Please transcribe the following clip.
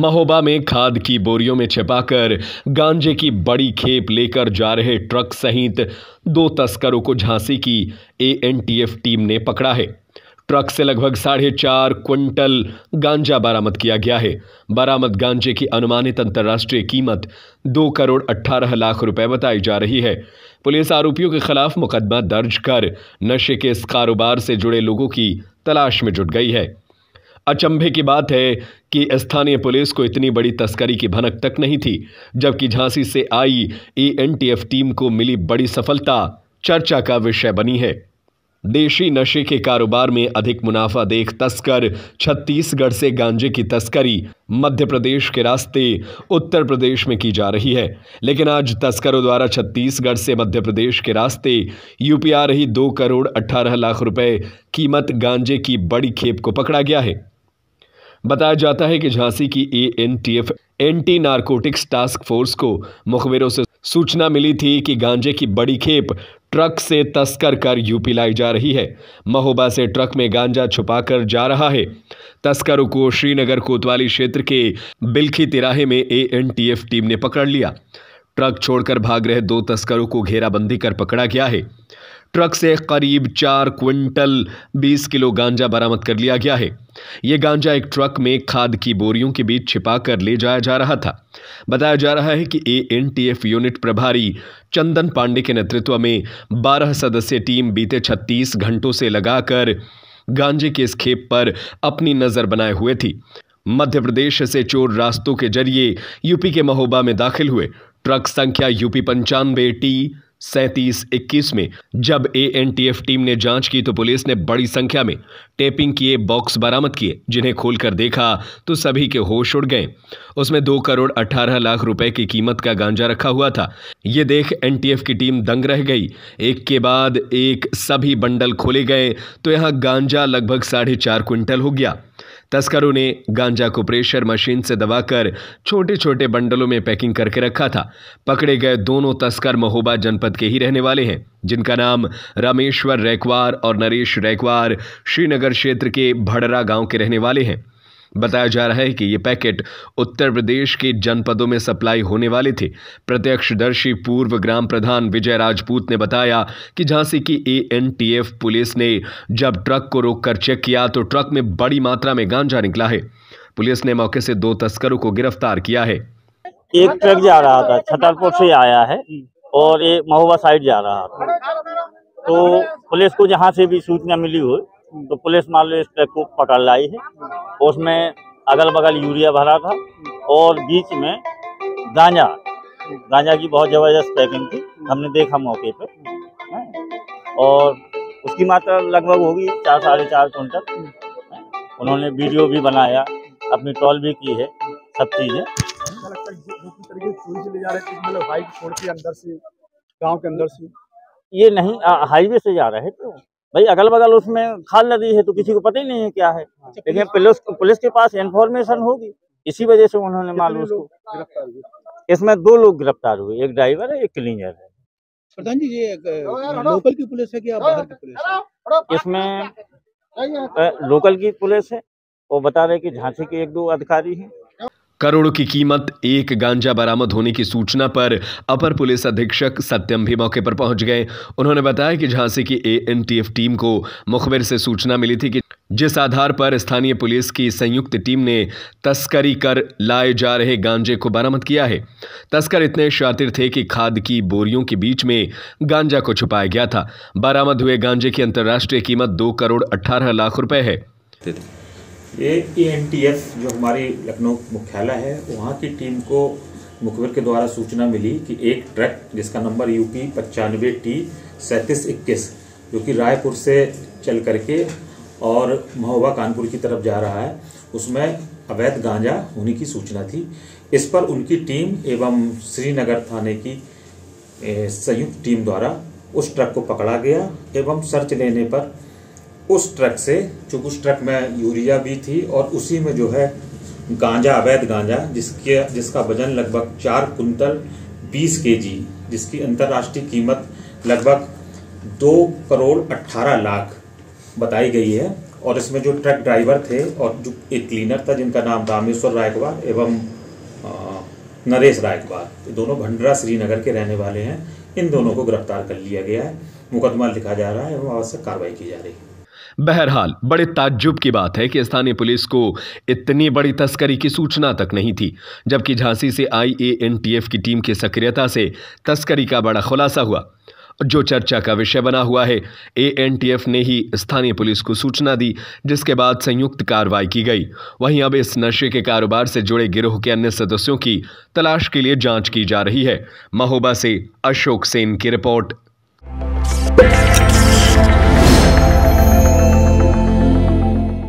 महोबा में खाद की बोरियों में छिपाकर गांजे की बड़ी खेप लेकर जा रहे ट्रक सहित दो तस्करों को झांसी की एएनटीएफ टीम ने पकड़ा है ट्रक से लगभग साढ़े चार क्विंटल गांजा बरामद किया गया है बरामद गांजे की अनुमानित अंतर्राष्ट्रीय कीमत दो करोड़ अट्ठारह लाख रुपए बताई जा रही है पुलिस आरोपियों के खिलाफ मुकदमा दर्ज कर नशे के इस कारोबार से जुड़े लोगों की तलाश में जुट गई है अचंभे की बात है कि स्थानीय पुलिस को इतनी बड़ी तस्करी की भनक तक नहीं थी जबकि झांसी से आई ए टीम को मिली बड़ी सफलता चर्चा का विषय बनी है देशी नशे के कारोबार में अधिक मुनाफा देख तस्कर छत्तीसगढ़ से गांजे की तस्करी मध्य प्रदेश के रास्ते उत्तर प्रदेश में की जा रही है लेकिन आज तस्करों द्वारा छत्तीसगढ़ से मध्य प्रदेश के रास्ते यूपी आ रही दो करोड़ अट्ठारह लाख रुपए कीमत गांजे की बड़ी खेप को पकड़ा गया है बताया जाता है कि झांसी की A N T F anti narcotics task force को मुखबिरों से सूचना मिली थी कि गांजे की बड़ी खेप ट्रक से तस्कर कर यूपी लाई जा रही है महोबा से ट्रक में गांजा छुपाकर जा रहा है तस्करों को श्रीनगर कोतवाली क्षेत्र के बिल्खी तिराहे में एएनटीएफ टीम ने पकड़ लिया ट्रक छोड़कर भाग रहे दो तस्करों को घेराबंदी कर पकड़ा गया है ट्रक से करीब चार क्विंटल बीस किलो गांजा बरामद कर लिया गया है ये गांजा एक ट्रक में खाद की बोरियों के बीच छिपा कर ले जाया जा रहा था बताया जा रहा है कि एएनटीएफ यूनिट प्रभारी चंदन पांडे के नेतृत्व में बारह सदस्यीय टीम बीते छत्तीस घंटों से लगाकर गांजे के इस खेप पर अपनी नजर बनाए हुए थी मध्य प्रदेश से चोर रास्तों के जरिए यूपी के महोबा में दाखिल हुए ट्रक संख्या यूपी पंचानवे टी सैतीस इक्कीस में जब एएनटीएफ टीम ने जांच की तो पुलिस ने बड़ी संख्या में टेपिंग किए बॉक्स बरामद किए जिन्हें खोलकर देखा तो सभी के होश उड़ गए उसमें दो करोड़ अठारह लाख रुपए की कीमत का गांजा रखा हुआ था ये देख एनटीएफ की टीम दंग रह गई एक के बाद एक सभी बंडल खोले गए तो यहाँ गांजा लगभग साढ़े चार क्विंटल हो गया तस्करों ने गांजा को प्रेशर मशीन से दबाकर छोटे छोटे बंडलों में पैकिंग करके रखा था पकड़े गए दोनों तस्कर महोबा जनपद के ही रहने वाले हैं जिनका नाम रामेश्वर रैकवार और नरेश रैकवार श्रीनगर क्षेत्र के भड़रा गांव के रहने वाले हैं बताया जा रहा है कि ये पैकेट उत्तर प्रदेश के जनपदों में सप्लाई होने वाले थे प्रत्यक्षदर्शी पूर्व ग्राम प्रधान विजय राजपूत ने बताया कि झांसी की एएनटीएफ पुलिस ने जब ट्रक को रोककर चेक किया तो ट्रक में बड़ी मात्रा में गांजा निकला है पुलिस ने मौके से दो तस्करों को गिरफ्तार किया है एक ट्रक जा रहा था छतरपुर से आया है और ये महुआ साइड जा रहा था तो पुलिस को जहाँ से भी सूचना मिली हुई तो पुलिस मान लो इस ट्रक को पकड़ लाई है उसमें अगल बगल यूरिया भरा था और बीच में गांजा गांजा की बहुत ज़बरदस्त पैकिंग थी हमने देखा मौके पर हाँ। और उसकी मात्रा लगभग होगी चार साढ़े चार क्विंटल उन्होंने वीडियो भी बनाया अपनी टॉल भी की है सब चीज़ें मतलब अंदर से गांव के अंदर से ये नहीं हाईवे से जा रहे थे भाई अगल बगल उसमें खाल नदी है तो किसी को पता ही नहीं है क्या है हाँ, तो लेकिन पुलिस पुलिस के पास इन्फॉर्मेशन होगी इसी वजह से उन्होंने मालूम उसको इसमें दो लोग गिरफ्तार हुए एक ड्राइवर है एक क्लीनर है प्रधान जी ये लोकल की पुलिस है बाहर की पुलिस है इसमें लोकल की पुलिस है वो बता रहे कि झांसी के एक दो अधिकारी हैं करोड़ों की कीमत एक गांजा बरामद होने की सूचना पर अपर पुलिस अधीक्षक सत्यम भी मौके पर पहुंच गए उन्होंने बताया कि झांसी की एएनटीएफ टीम को मुखबिर से सूचना मिली थी कि जिस आधार पर स्थानीय पुलिस की संयुक्त टीम ने तस्करी कर लाए जा रहे गांजे को बरामद किया है तस्कर इतने शातिर थे कि खाद की बोरियों के बीच में गांजा को छुपाया गया था बरामद हुए गांजे की अंतर्राष्ट्रीय कीमत दो करोड़ अट्ठारह लाख रुपए है ये ई जो हमारी लखनऊ मुख्यालय है वहाँ की टीम को मुखबिर के द्वारा सूचना मिली कि एक ट्रक जिसका नंबर यू पी पचानवे टी सैंतीस इक्कीस जो कि रायपुर से चल करके और महोबा कानपुर की तरफ जा रहा है उसमें अवैध गांजा होने की सूचना थी इस पर उनकी टीम एवं श्रीनगर थाने की संयुक्त टीम द्वारा उस ट्रक को पकड़ा गया एवं सर्च लेने पर उस ट्रक से चूँकि उस ट्रक में यूरिया भी थी और उसी में जो है गांजा अवैध गांजा जिसके जिसका वजन लगभग चार कुंतल बीस के जी जिसकी अंतर्राष्ट्रीय कीमत लगभग दो करोड़ अट्ठारह लाख बताई गई है और इसमें जो ट्रक ड्राइवर थे और जो एक क्लीनर था जिनका नाम रामेश्वर रायकवार एवं नरेश रायकवार दोनों भंडरा श्रीनगर के रहने वाले हैं इन दोनों को गिरफ्तार कर लिया गया है मुकदमा लिखा जा रहा है एवं आवश्यक कार्रवाई की जा रही है बहरहाल बड़े ताज्जुब की बात है कि स्थानीय पुलिस को इतनी बड़ी तस्करी की सूचना तक नहीं थी जबकि झांसी से आईएएनटीएफ की टीम की सक्रियता से तस्करी का बड़ा खुलासा हुआ जो चर्चा का विषय बना हुआ है एएनटीएफ ने ही स्थानीय पुलिस को सूचना दी जिसके बाद संयुक्त कार्रवाई की गई वहीं अब इस नशे के कारोबार से जुड़े गिरोह के अन्य सदस्यों की तलाश के लिए जांच की जा रही है महोबा से अशोक सेन की रिपोर्ट